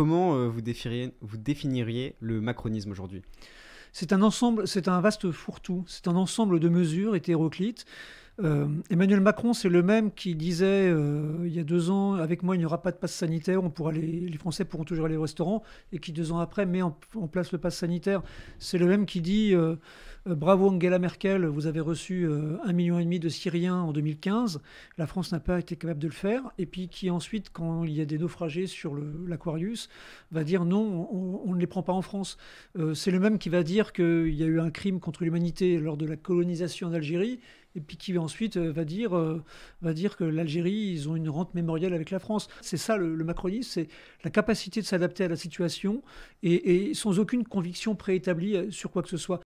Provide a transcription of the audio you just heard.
Comment euh, vous, définiriez, le macronisme aujourd'hui c'est un ensemble, c'est un vaste fourre-tout, c'est un ensemble de mesures hétéroclites. Euh, Emmanuel Macron, c'est le même qui disait euh, il y a deux ans, avec moi, il n'y aura pas de passe sanitaire, on pourra les Français pourront toujours aller au restaurant, et qui deux ans après met en, place le passe sanitaire. C'est le même qui dit, euh, bravo Angela Merkel, vous avez reçu euh, un million et demi de Syriens en 2015. La France n'a pas été capable de le faire. Et puis qui ensuite, quand il y a des naufragés sur l'Aquarius, va dire non, on, ne les prend pas en France. Euh, c'est le même qui va dire qu'il y a eu un crime contre l'humanité lors de la colonisation d'Algérie. et puis qui ensuite va dire, va dire que l'Algérie, ils ont une rente mémorielle avec la France. C'est ça le, le macronisme, c'est la capacité de s'adapter à la situation et, sans aucune conviction préétablie sur quoi que ce soit.